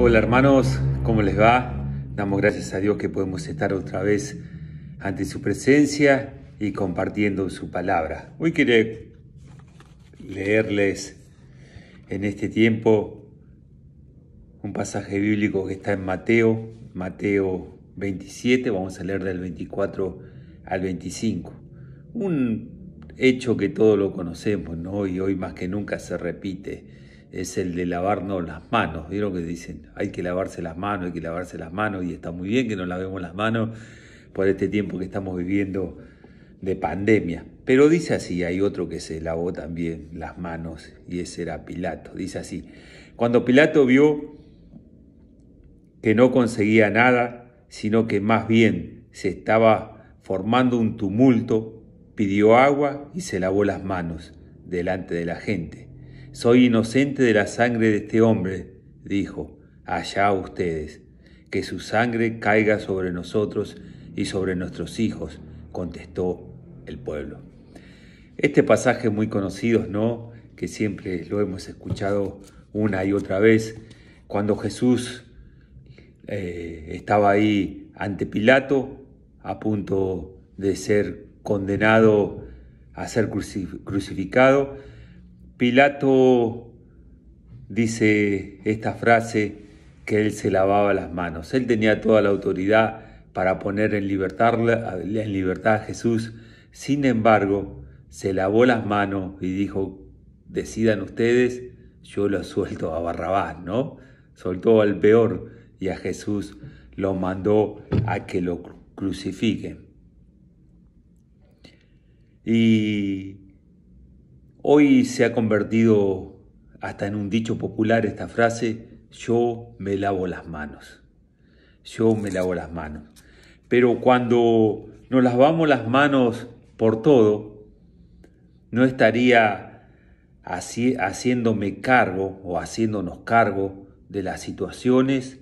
Hola hermanos, ¿cómo les va? Damos gracias a Dios que podemos estar otra vez ante su presencia y compartiendo su palabra. Hoy quería leerles en este tiempo un pasaje bíblico que está en Mateo, Mateo 27, vamos a leer del 24 al 25. Un hecho que todos lo conocemos, ¿no? Y hoy más que nunca se repite es el de lavarnos las manos. Vieron que dicen, hay que lavarse las manos, hay que lavarse las manos, y está muy bien que nos lavemos las manos por este tiempo que estamos viviendo de pandemia. Pero dice así, hay otro que se lavó también las manos, y ese era Pilato. Dice así, cuando Pilato vio que no conseguía nada, sino que más bien se estaba formando un tumulto, pidió agua y se lavó las manos delante de la gente soy inocente de la sangre de este hombre, dijo, allá ustedes. Que su sangre caiga sobre nosotros y sobre nuestros hijos, contestó el pueblo. Este pasaje muy conocido, ¿no? Que siempre lo hemos escuchado una y otra vez. Cuando Jesús eh, estaba ahí ante Pilato, a punto de ser condenado a ser crucificado, Pilato dice esta frase que él se lavaba las manos. Él tenía toda la autoridad para poner en libertad, a Jesús. Sin embargo, se lavó las manos y dijo, decidan ustedes, yo lo suelto a Barrabás, ¿no? Soltó al peor y a Jesús lo mandó a que lo crucifiquen. Y Hoy se ha convertido hasta en un dicho popular esta frase, yo me lavo las manos. Yo me lavo las manos. Pero cuando nos lavamos las manos por todo, no estaría así, haciéndome cargo o haciéndonos cargo de las situaciones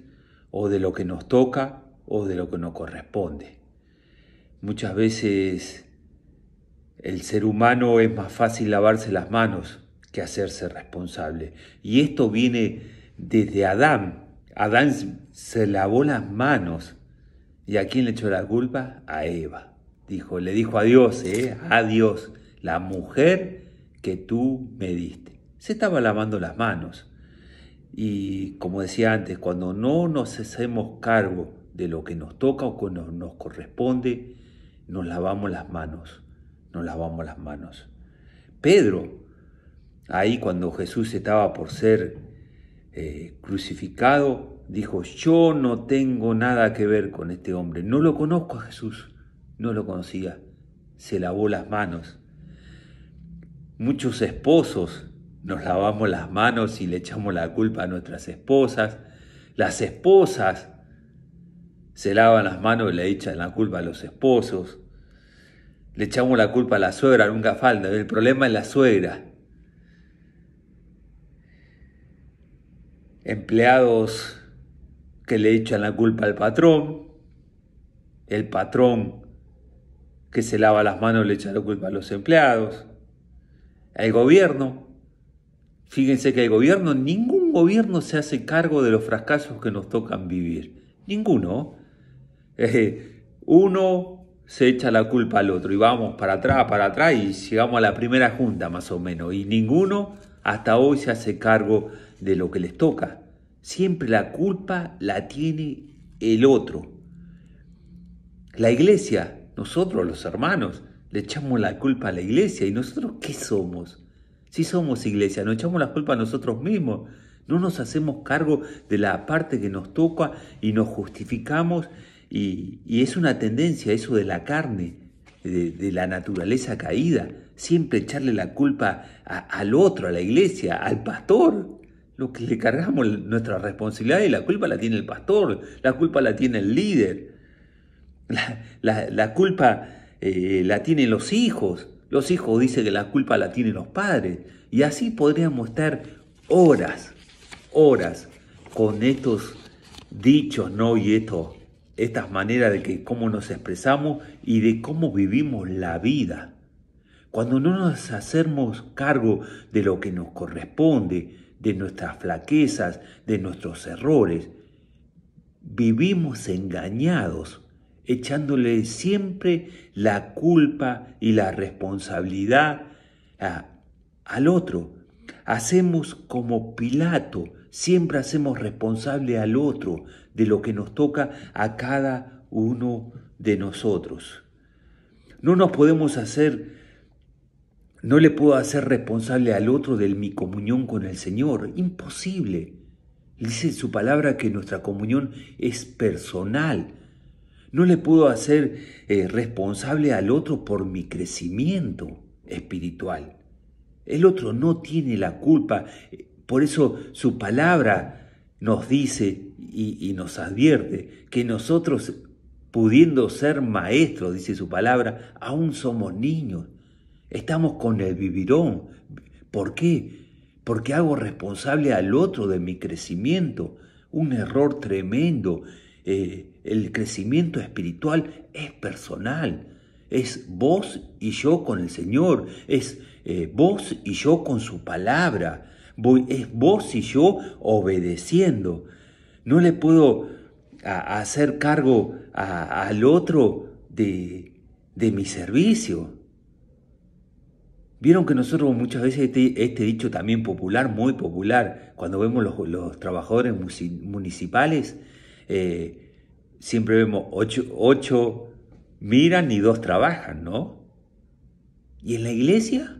o de lo que nos toca o de lo que nos corresponde. Muchas veces el ser humano es más fácil lavarse las manos que hacerse responsable. Y esto viene desde Adán. Adán se lavó las manos. ¿Y a quién le echó la culpa? A Eva. Dijo, le dijo a Dios, eh, a Dios, la mujer que tú me diste. Se estaba lavando las manos. Y como decía antes, cuando no nos hacemos cargo de lo que nos toca o que nos corresponde, nos lavamos las manos nos lavamos las manos. Pedro, ahí cuando Jesús estaba por ser eh, crucificado, dijo, yo no tengo nada que ver con este hombre, no lo conozco a Jesús, no lo conocía, se lavó las manos. Muchos esposos nos lavamos las manos y le echamos la culpa a nuestras esposas. Las esposas se lavan las manos y le echan la culpa a los esposos. Le echamos la culpa a la suegra, nunca falta. El problema es la suegra. Empleados que le echan la culpa al patrón. El patrón que se lava las manos le echa la culpa a los empleados. El gobierno. Fíjense que el gobierno, ningún gobierno se hace cargo de los fracasos que nos tocan vivir. Ninguno. Eh, uno se echa la culpa al otro y vamos para atrás, para atrás y llegamos a la primera junta más o menos y ninguno hasta hoy se hace cargo de lo que les toca. Siempre la culpa la tiene el otro. La iglesia, nosotros los hermanos, le echamos la culpa a la iglesia y nosotros qué somos? Si somos iglesia, nos echamos la culpa a nosotros mismos, no nos hacemos cargo de la parte que nos toca y nos justificamos y, es una tendencia eso de la carne, de, la naturaleza caída, siempre echarle la culpa al otro, a la iglesia, al pastor. Lo que le cargamos, nuestra responsabilidad y la culpa la tiene el pastor, la culpa la tiene el líder, la, culpa eh, la tienen los hijos, los hijos dicen que la culpa la tienen los padres. Y así podríamos estar horas, horas con estos dichos, ¿no? Y estos estas maneras de que cómo nos expresamos y de cómo vivimos la vida. Cuando no nos hacemos cargo de lo que nos corresponde, de nuestras flaquezas, de nuestros errores, vivimos engañados, echándole siempre la culpa y la responsabilidad al otro. Hacemos como Pilato, Siempre hacemos responsable al otro de lo que nos toca a cada uno de nosotros. No nos podemos hacer, no le puedo hacer responsable al otro de mi comunión con el Señor. Imposible. Dice su palabra que nuestra comunión es personal. No le puedo hacer eh, responsable al otro por mi crecimiento espiritual. El otro no tiene la culpa por eso su palabra nos dice y, nos advierte que nosotros, pudiendo ser maestros, dice su palabra, aún somos niños. Estamos con el vivirón. ¿Por qué? Porque hago responsable al otro de mi crecimiento. Un error tremendo. Eh, el crecimiento espiritual es personal. Es vos y yo con el Señor. Es eh, vos y yo con su palabra es vos y yo obedeciendo. No le puedo hacer cargo al otro de, mi servicio. Vieron que nosotros muchas veces este, este dicho también popular, muy popular, cuando vemos los, trabajadores municipales, eh, siempre vemos ocho, ocho, miran y dos trabajan, ¿no? ¿Y en la iglesia?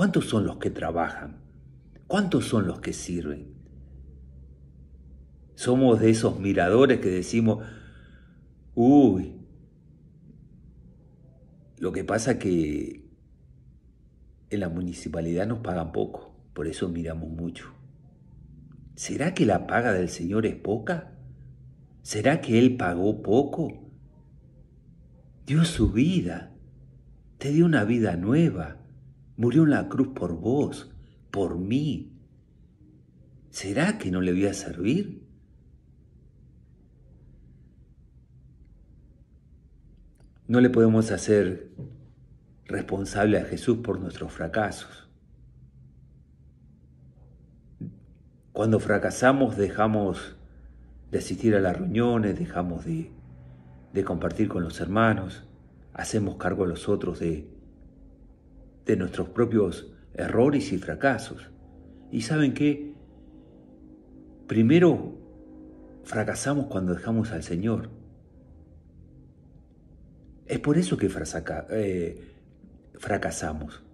¿Cuántos son los que trabajan? ¿Cuántos son los que sirven? Somos de esos miradores que decimos, uy, lo que pasa que en la municipalidad nos pagan poco, por eso miramos mucho. ¿Será que la paga del Señor es poca? ¿Será que Él pagó poco? Dio su vida, te dio una vida nueva Murió en la cruz por vos, por mí. ¿Será que no le voy a servir? No le podemos hacer responsable a Jesús por nuestros fracasos. Cuando fracasamos dejamos de asistir a las reuniones, dejamos de, de compartir con los hermanos, hacemos cargo a los otros de, de nuestros propios errores y fracasos. Y saben qué? primero fracasamos cuando dejamos al Señor. Es por eso que eh, fracasamos,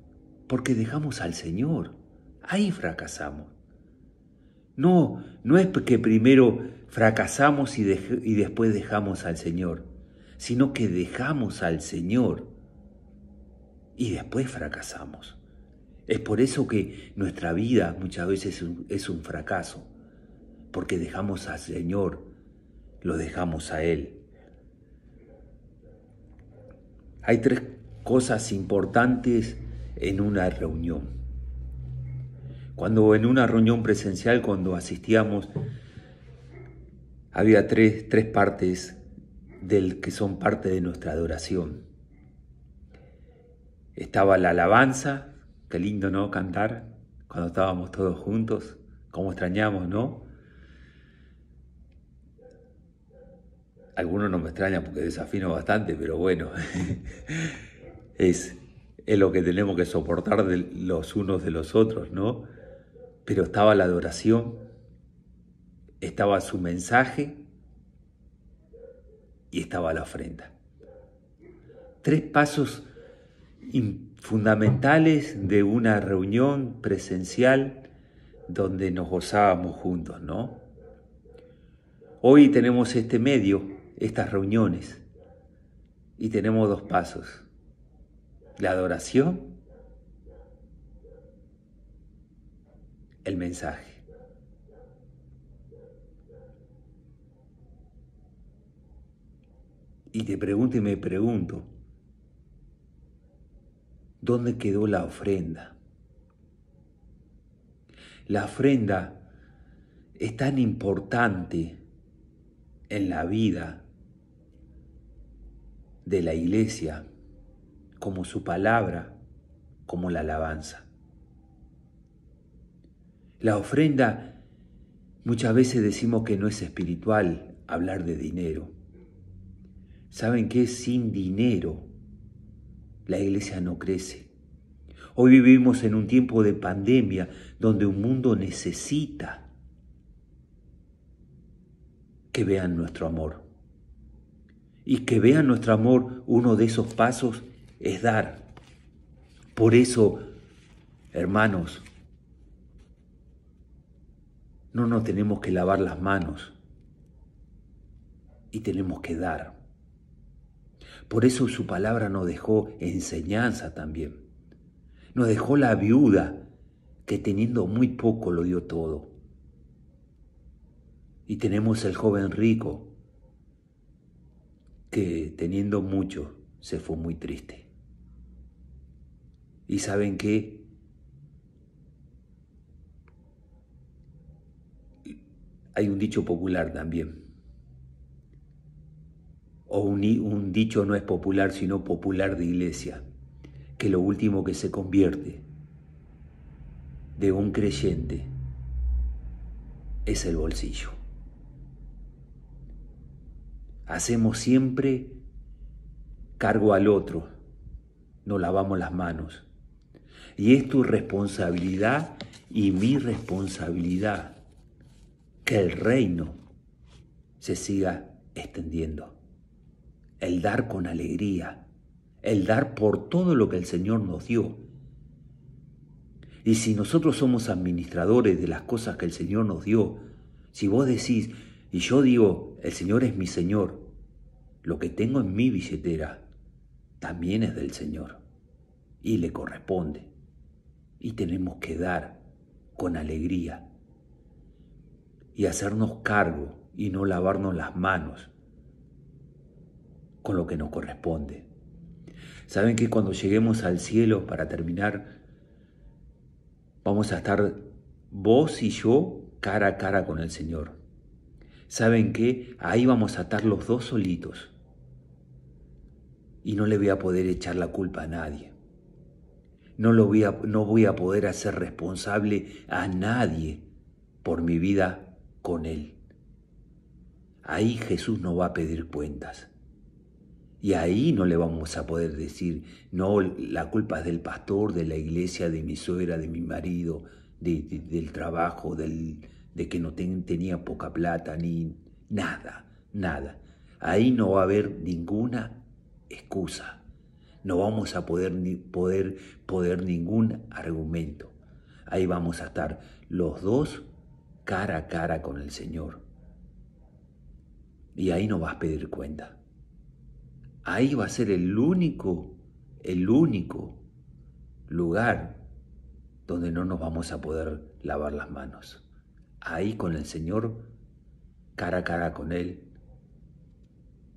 porque dejamos al Señor. Ahí fracasamos. No, no es que primero fracasamos y después dejamos al Señor, sino que dejamos al Señor y después fracasamos. Es por eso que nuestra vida muchas veces es un fracaso, porque dejamos al Señor, lo dejamos a Él. Hay tres cosas importantes en una reunión. Cuando en una reunión presencial, cuando asistíamos, había tres, tres partes del que son parte de nuestra adoración. Estaba la alabanza, qué lindo, ¿no? Cantar cuando estábamos todos juntos, cómo extrañamos, ¿no? Algunos no me extrañan porque desafino bastante, pero bueno, es, es lo que tenemos que soportar de los unos de los otros, ¿no? Pero estaba la adoración, estaba su mensaje y estaba la ofrenda. Tres pasos fundamentales de una reunión presencial donde nos gozábamos juntos, ¿no? Hoy tenemos este medio, estas reuniones, y tenemos dos pasos. La adoración, el mensaje. Y te pregunto y me pregunto, ¿Dónde quedó la ofrenda? La ofrenda es tan importante en la vida de la iglesia como su palabra, como la alabanza. La ofrenda, muchas veces decimos que no es espiritual hablar de dinero. ¿Saben qué? Sin dinero la iglesia no crece. Hoy vivimos en un tiempo de pandemia donde un mundo necesita que vean nuestro amor. Y que vean nuestro amor, uno de esos pasos es dar. Por eso, hermanos, no nos tenemos que lavar las manos y tenemos que dar. Por eso su palabra nos dejó enseñanza también. Nos dejó la viuda que teniendo muy poco lo dio todo. Y tenemos el joven rico que teniendo mucho se fue muy triste. Y saben qué? Hay un dicho popular también o un, dicho no es popular, sino popular de iglesia, que lo último que se convierte de un creyente es el bolsillo. Hacemos siempre cargo al otro, no lavamos las manos. Y es tu responsabilidad y mi responsabilidad que el reino se siga extendiendo el dar con alegría, el dar por todo lo que el Señor nos dio. Y si nosotros somos administradores de las cosas que el Señor nos dio, si vos decís, y yo digo, el Señor es mi Señor, lo que tengo en mi billetera también es del Señor y le corresponde. Y tenemos que dar con alegría y hacernos cargo y no lavarnos las manos con lo que nos corresponde. Saben que cuando lleguemos al cielo, para terminar, vamos a estar vos y yo cara a cara con el Señor. Saben que ahí vamos a estar los dos solitos. Y no le voy a poder echar la culpa a nadie. No, lo voy, no voy a poder hacer responsable a nadie por mi vida con Él. Ahí Jesús no va a pedir cuentas. Y ahí no le vamos a poder decir, no, la culpa es del pastor, de la iglesia, de mi suegra, de mi marido, del trabajo, del, de que no tenía poca plata, ni nada, nada. Ahí no va a haber ninguna excusa. No vamos a poder, poder, poder ningún argumento. Ahí vamos a estar los dos cara a cara con el Señor. Y ahí no vas a pedir cuenta ahí va a ser el único, el único lugar donde no nos vamos a poder lavar las manos. Ahí con el Señor, cara a cara con Él,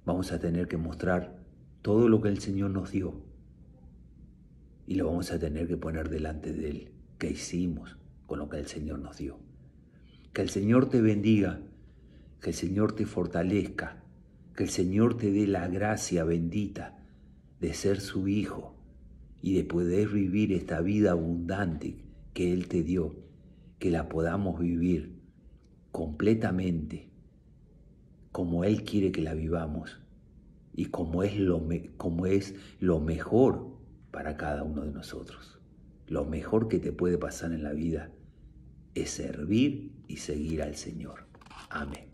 vamos a tener que mostrar todo lo que el Señor nos dio y lo vamos a tener que poner delante de Él, que hicimos con lo que el Señor nos dio. Que el Señor te bendiga, que el Señor te fortalezca, que el Señor te dé la gracia bendita de ser su Hijo y de poder vivir esta vida abundante que Él te dio, que la podamos vivir completamente como Él quiere que la vivamos y como es lo, como es lo mejor para cada uno de nosotros. Lo mejor que te puede pasar en la vida es servir y seguir al Señor. Amén.